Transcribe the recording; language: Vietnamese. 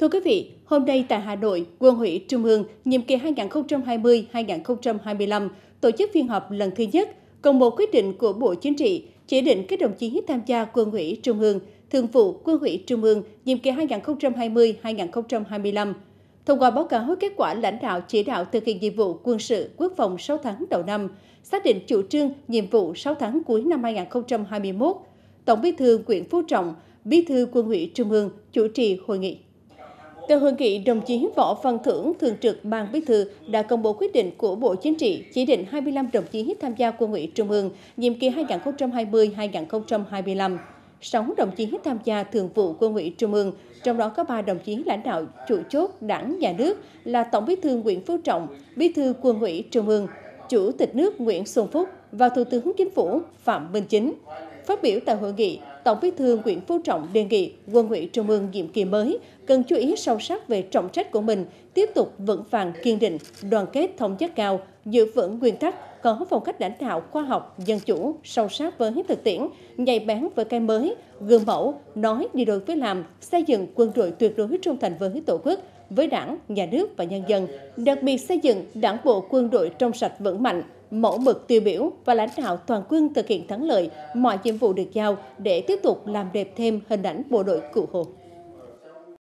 Thưa quý vị, hôm nay tại Hà Nội, Quân ủy Trung ương nhiệm kỳ 2020-2025 tổ chức phiên họp lần thứ nhất, công bố quyết định của Bộ Chính trị chỉ định các đồng chí tham gia Quân ủy Trung ương, Thường vụ Quân ủy Trung ương nhiệm kỳ 2020-2025. Thông qua báo cáo kết quả lãnh đạo chỉ đạo thực hiện nhiệm vụ quân sự quốc phòng 6 tháng đầu năm, xác định chủ trương nhiệm vụ 6 tháng cuối năm 2021, Tổng Bí thư Nguyễn Phú Trọng, Bí thư Quân ủy Trung ương chủ trì hội nghị. Tại hội nghị, đồng chí Võ Văn Thưởng, Thường trực Ban Bí thư đã công bố quyết định của Bộ Chính trị chỉ định 25 đồng chí tham gia Quân ủy Trung ương nhiệm kỳ 2020-2025. 6 đồng chí tham gia Thường vụ Quân ủy Trung ương, trong đó có 3 đồng chí lãnh đạo chủ chốt Đảng nhà nước là Tổng Bí thư Nguyễn Phú Trọng, Bí thư Quân ủy Trung ương, Chủ tịch nước Nguyễn Xuân Phúc và Thủ tướng Chính phủ Phạm Minh Chính. Phát biểu tại hội nghị, Tổng Bí thư Nguyễn Phú Trọng đề nghị Quân ủy Trung ương nhiệm kỳ mới cần chú ý sâu sắc về trọng trách của mình, tiếp tục vững vàng kiên định, đoàn kết thống nhất cao, giữ vững nguyên tắc, có phong cách lãnh đạo khoa học, dân chủ, sâu sát với thực tiễn, nhạy bén với cái mới, gương mẫu, nói đi đôi với làm, xây dựng quân đội tuyệt đối trung thành với Tổ quốc, với đảng, nhà nước và nhân dân, đặc biệt xây dựng đảng bộ quân đội trong sạch vững mạnh, mẫu mực tiêu biểu và lãnh đạo toàn quân thực hiện thắng lợi mọi nhiệm vụ được giao để tiếp tục làm đẹp thêm hình ảnh bộ đội cụ hồ.